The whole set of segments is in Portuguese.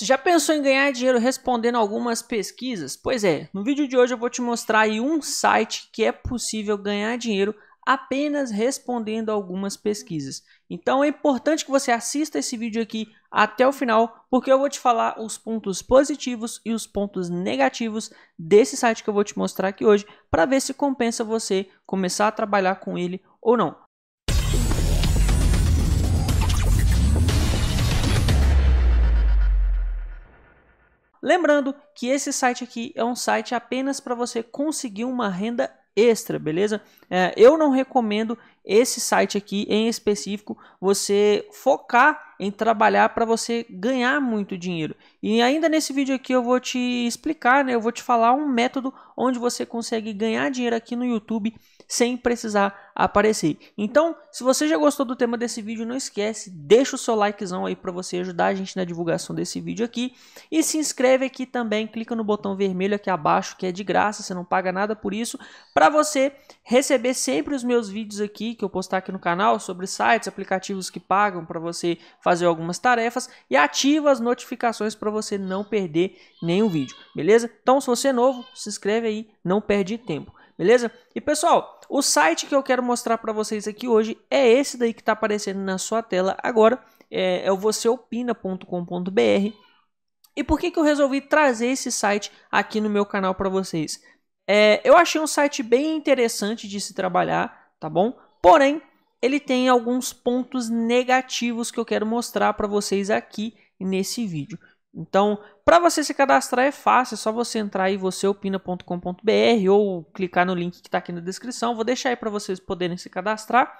Você já pensou em ganhar dinheiro respondendo algumas pesquisas? Pois é, no vídeo de hoje eu vou te mostrar aí um site que é possível ganhar dinheiro apenas respondendo algumas pesquisas. Então é importante que você assista esse vídeo aqui até o final, porque eu vou te falar os pontos positivos e os pontos negativos desse site que eu vou te mostrar aqui hoje, para ver se compensa você começar a trabalhar com ele ou não. Lembrando que esse site aqui é um site apenas para você conseguir uma renda extra, beleza? É, eu não recomendo esse site aqui em específico, você focar em trabalhar para você ganhar muito dinheiro. E ainda nesse vídeo aqui eu vou te explicar, né? Eu vou te falar um método onde você consegue ganhar dinheiro aqui no YouTube sem precisar aparecer. Então, se você já gostou do tema desse vídeo, não esquece, deixa o seu likezão aí para você ajudar a gente na divulgação desse vídeo aqui e se inscreve aqui também, clica no botão vermelho aqui abaixo que é de graça, você não paga nada por isso, para você receber sempre os meus vídeos aqui que eu postar aqui no canal sobre sites, aplicativos que pagam para você fazer algumas tarefas e ativa as notificações para você não perder nenhum vídeo, beleza? Então, se você é novo, se inscreve aí, não perde tempo, beleza? E pessoal, o site que eu quero mostrar para vocês aqui hoje é esse daí que está aparecendo na sua tela agora, é, é o vocêopina.com.br. E por que, que eu resolvi trazer esse site aqui no meu canal para vocês? É, eu achei um site bem interessante de se trabalhar, tá bom? Porém, ele tem alguns pontos negativos que eu quero mostrar para vocês aqui nesse vídeo. Então, para você se cadastrar é fácil, é só você entrar aí vocêopina.com.br ou clicar no link que está aqui na descrição. Vou deixar aí para vocês poderem se cadastrar.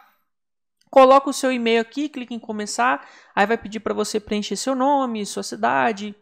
Coloca o seu e-mail aqui, clica em começar, aí vai pedir para você preencher seu nome, sua cidade,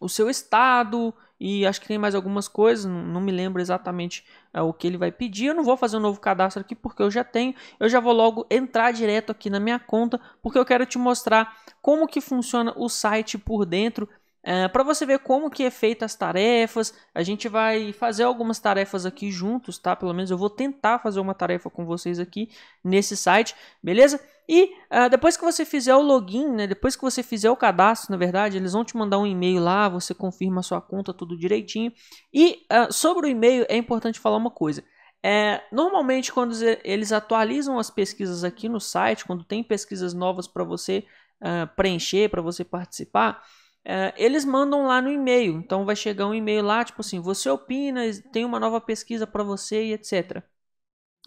o seu estado, e acho que tem mais algumas coisas, não me lembro exatamente é, o que ele vai pedir. Eu não vou fazer um novo cadastro aqui porque eu já tenho. Eu já vou logo entrar direto aqui na minha conta porque eu quero te mostrar como que funciona o site por dentro é, para você ver como que é feita as tarefas, a gente vai fazer algumas tarefas aqui juntos, tá? Pelo menos eu vou tentar fazer uma tarefa com vocês aqui nesse site, beleza? E uh, depois que você fizer o login, né, depois que você fizer o cadastro, na verdade, eles vão te mandar um e-mail lá, você confirma a sua conta, tudo direitinho. E uh, sobre o e-mail é importante falar uma coisa. É, normalmente, quando eles atualizam as pesquisas aqui no site, quando tem pesquisas novas para você uh, preencher, para você participar, é, eles mandam lá no e-mail. Então vai chegar um e-mail lá, tipo assim, você opina, tem uma nova pesquisa para você e etc.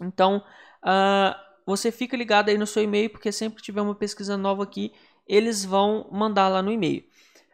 Então uh, você fica ligado aí no seu e-mail, porque sempre tiver uma pesquisa nova aqui, eles vão mandar lá no e-mail.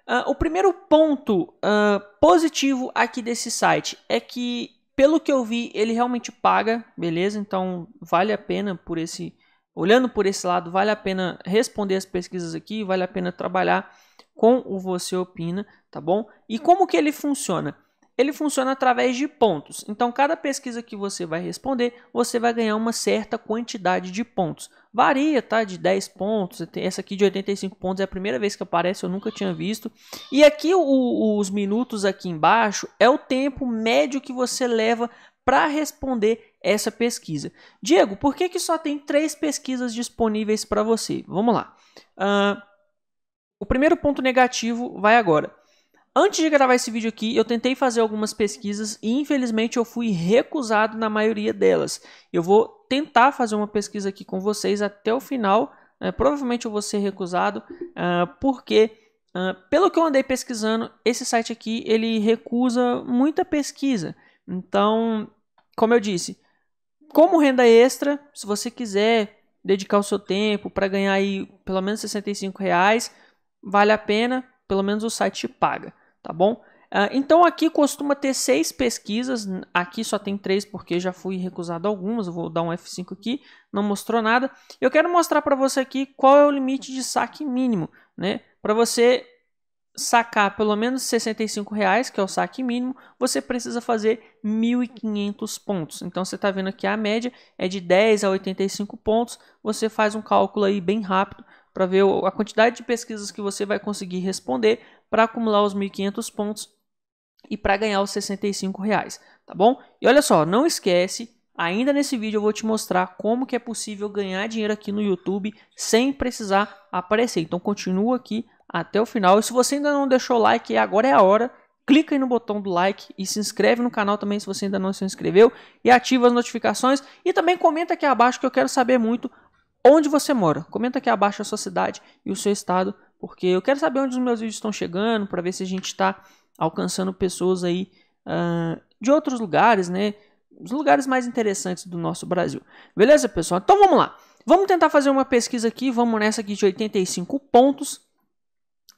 Uh, o primeiro ponto uh, positivo aqui desse site é que, pelo que eu vi, ele realmente paga, beleza? Então vale a pena por esse. Olhando por esse lado, vale a pena responder as pesquisas aqui, vale a pena trabalhar com o Você Opina, tá bom? E como que ele funciona? Ele funciona através de pontos. Então, cada pesquisa que você vai responder, você vai ganhar uma certa quantidade de pontos. Varia, tá? De 10 pontos. Essa aqui de 85 pontos é a primeira vez que aparece, eu nunca tinha visto. E aqui, o, os minutos aqui embaixo, é o tempo médio que você leva para responder essa pesquisa. Diego, por que, que só tem três pesquisas disponíveis para você? Vamos lá. Uh, o primeiro ponto negativo vai agora. Antes de gravar esse vídeo aqui, eu tentei fazer algumas pesquisas e infelizmente eu fui recusado na maioria delas. Eu vou tentar fazer uma pesquisa aqui com vocês até o final. É, provavelmente eu vou ser recusado, uh, porque uh, pelo que eu andei pesquisando, esse site aqui ele recusa muita pesquisa. Então, como eu disse, como renda extra, se você quiser dedicar o seu tempo para ganhar aí pelo menos 65 reais, vale a pena, pelo menos o site paga, tá bom? Ah, então aqui costuma ter seis pesquisas, aqui só tem três porque já fui recusado algumas, vou dar um F5 aqui, não mostrou nada. Eu quero mostrar para você aqui qual é o limite de saque mínimo, né? Para você sacar pelo menos 65 reais, que é o saque mínimo, você precisa fazer 1.500 pontos. Então você está vendo aqui a média é de 10 a 85 pontos, você faz um cálculo aí bem rápido para ver a quantidade de pesquisas que você vai conseguir responder para acumular os 1.500 pontos e para ganhar os 65 reais, tá bom? E olha só, não esquece, ainda nesse vídeo eu vou te mostrar como que é possível ganhar dinheiro aqui no YouTube sem precisar aparecer. Então continua aqui até o final. E se você ainda não deixou o like, agora é a hora. Clica aí no botão do like e se inscreve no canal também se você ainda não se inscreveu e ativa as notificações e também comenta aqui abaixo que eu quero saber muito onde você mora. Comenta aqui abaixo a sua cidade e o seu estado, porque eu quero saber onde os meus vídeos estão chegando, para ver se a gente está alcançando pessoas aí uh, de outros lugares, né? Os lugares mais interessantes do nosso Brasil. Beleza, pessoal? Então vamos lá. Vamos tentar fazer uma pesquisa aqui. Vamos nessa aqui de 85 pontos.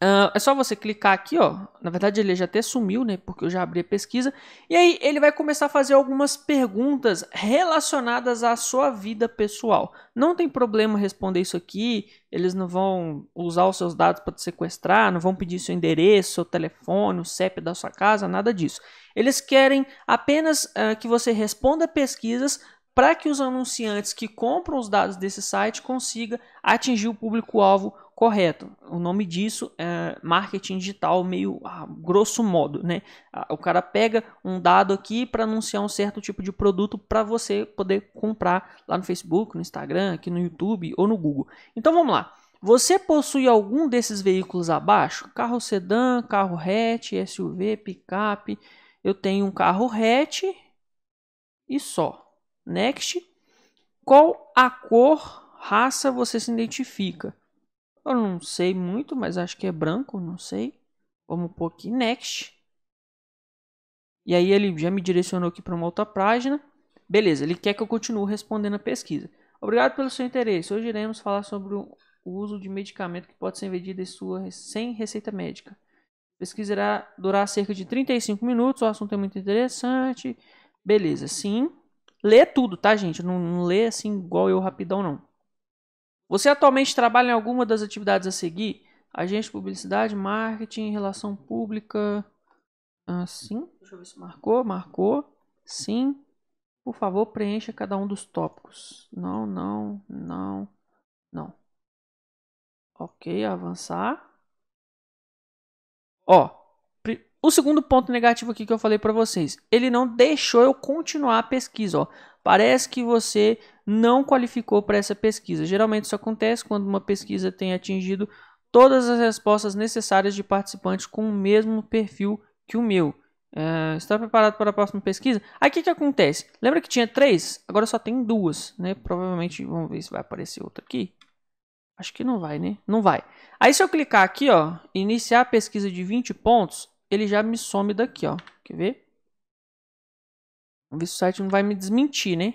Uh, é só você clicar aqui, ó. Na verdade, ele já até sumiu, né? Porque eu já abri a pesquisa. E aí, ele vai começar a fazer algumas perguntas relacionadas à sua vida pessoal. Não tem problema responder isso aqui. Eles não vão usar os seus dados para te sequestrar, não vão pedir seu endereço, seu telefone, o CEP da sua casa, nada disso. Eles querem apenas uh, que você responda pesquisas para que os anunciantes que compram os dados desse site consiga atingir o público-alvo correto. O nome disso é marketing digital, meio ah, grosso modo, né? Ah, o cara pega um dado aqui para anunciar um certo tipo de produto para você poder comprar lá no Facebook, no Instagram, aqui no YouTube ou no Google. Então vamos lá. Você possui algum desses veículos abaixo? Carro sedã, carro hatch, SUV, picape. Eu tenho um carro hatch e só. Next. Qual a cor, raça você se identifica? Eu não sei muito, mas acho que é branco, não sei. Vamos pôr aqui next. E aí ele já me direcionou aqui para uma outra página. Beleza, ele quer que eu continue respondendo a pesquisa. Obrigado pelo seu interesse. Hoje iremos falar sobre o uso de medicamento que pode ser vendido em sua, sem receita médica. A pesquisa irá durar cerca de 35 minutos. O assunto é muito interessante. Beleza, sim. Lê tudo, tá, gente? Não, não lê assim igual eu rapidão, não. Você atualmente trabalha em alguma das atividades a seguir? Agente de publicidade, marketing, relação pública. Assim, deixa eu ver se marcou, marcou. Sim. Por favor, preencha cada um dos tópicos. Não, não, não, não. Ok, avançar. Ó, o segundo ponto negativo aqui que eu falei para vocês, ele não deixou eu continuar a pesquisa, ó. Parece que você não qualificou para essa pesquisa. Geralmente isso acontece quando uma pesquisa tem atingido todas as respostas necessárias de participantes com o mesmo perfil que o meu. está é, preparado para a próxima pesquisa? Aí o que, que acontece? Lembra que tinha três? Agora só tem duas, né? Provavelmente, vamos ver se vai aparecer outra aqui. Acho que não vai, né? Não vai. Aí se eu clicar aqui, ó, iniciar a pesquisa de 20 pontos, ele já me some daqui, ó. Quer ver? Vamos ver se o site não vai me desmentir, né?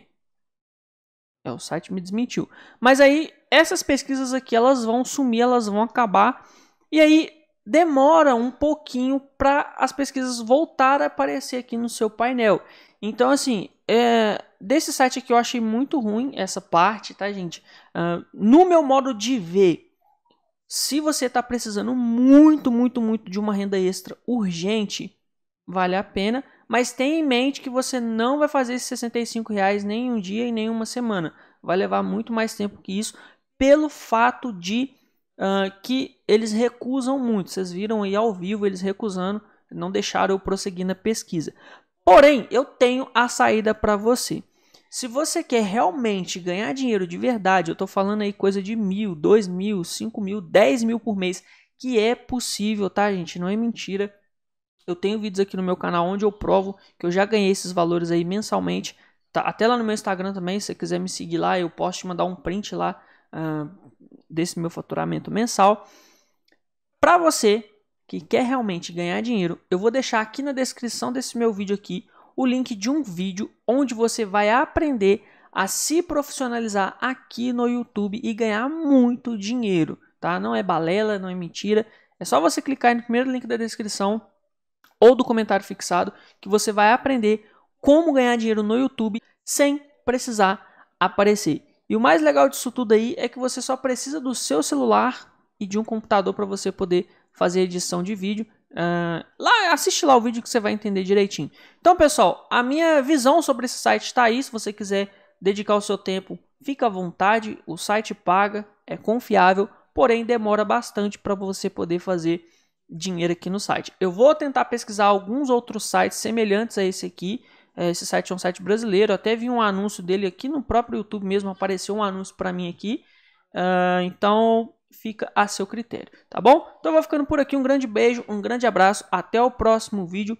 É, o site me desmentiu. Mas aí, essas pesquisas aqui, elas vão sumir, elas vão acabar. E aí, demora um pouquinho para as pesquisas voltar a aparecer aqui no seu painel. Então, assim, é, desse site aqui eu achei muito ruim essa parte, tá, gente? Uh, no meu modo de ver, se você está precisando muito, muito, muito de uma renda extra urgente, vale a pena mas tenha em mente que você não vai fazer esses 65 reais nem um dia e nem uma semana. Vai levar muito mais tempo que isso, pelo fato de uh, que eles recusam muito. Vocês viram aí ao vivo eles recusando, não deixaram eu prosseguir na pesquisa. Porém, eu tenho a saída para você. Se você quer realmente ganhar dinheiro de verdade, eu estou falando aí coisa de mil, dois mil, cinco mil, dez mil por mês, que é possível, tá, gente? Não é mentira eu tenho vídeos aqui no meu canal onde eu provo que eu já ganhei esses valores aí mensalmente. Tá, até lá no meu Instagram também, se você quiser me seguir lá, eu posso te mandar um print lá uh, desse meu faturamento mensal. Para você que quer realmente ganhar dinheiro, eu vou deixar aqui na descrição desse meu vídeo aqui o link de um vídeo onde você vai aprender a se profissionalizar aqui no YouTube e ganhar muito dinheiro, tá? Não é balela, não é mentira. É só você clicar no primeiro link da descrição ou do comentário fixado que você vai aprender como ganhar dinheiro no YouTube sem precisar aparecer. E o mais legal disso tudo aí é que você só precisa do seu celular e de um computador para você poder fazer edição de vídeo. Uh, lá, assiste lá o vídeo que você vai entender direitinho. Então, pessoal, a minha visão sobre esse site está aí. Se você quiser dedicar o seu tempo, fica à vontade. O site paga, é confiável, porém demora bastante para você poder fazer dinheiro aqui no site. Eu vou tentar pesquisar alguns outros sites semelhantes a esse aqui. É, esse site é um site brasileiro. Eu até vi um anúncio dele aqui no próprio YouTube mesmo. Apareceu um anúncio para mim aqui. Uh, então fica a seu critério, tá bom? Então eu vou ficando por aqui. Um grande beijo, um grande abraço. Até o próximo vídeo.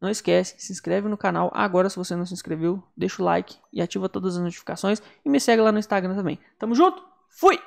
Não esquece, se inscreve no canal agora se você não se inscreveu. Deixa o like e ativa todas as notificações. E me segue lá no Instagram também. Tamo junto, fui!